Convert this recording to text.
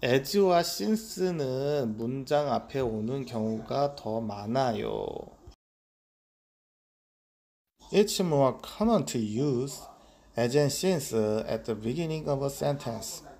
as와 since는 문장 앞에 오는 경우가 더 많아요. It's more common to use as and since at the beginning of a sentence.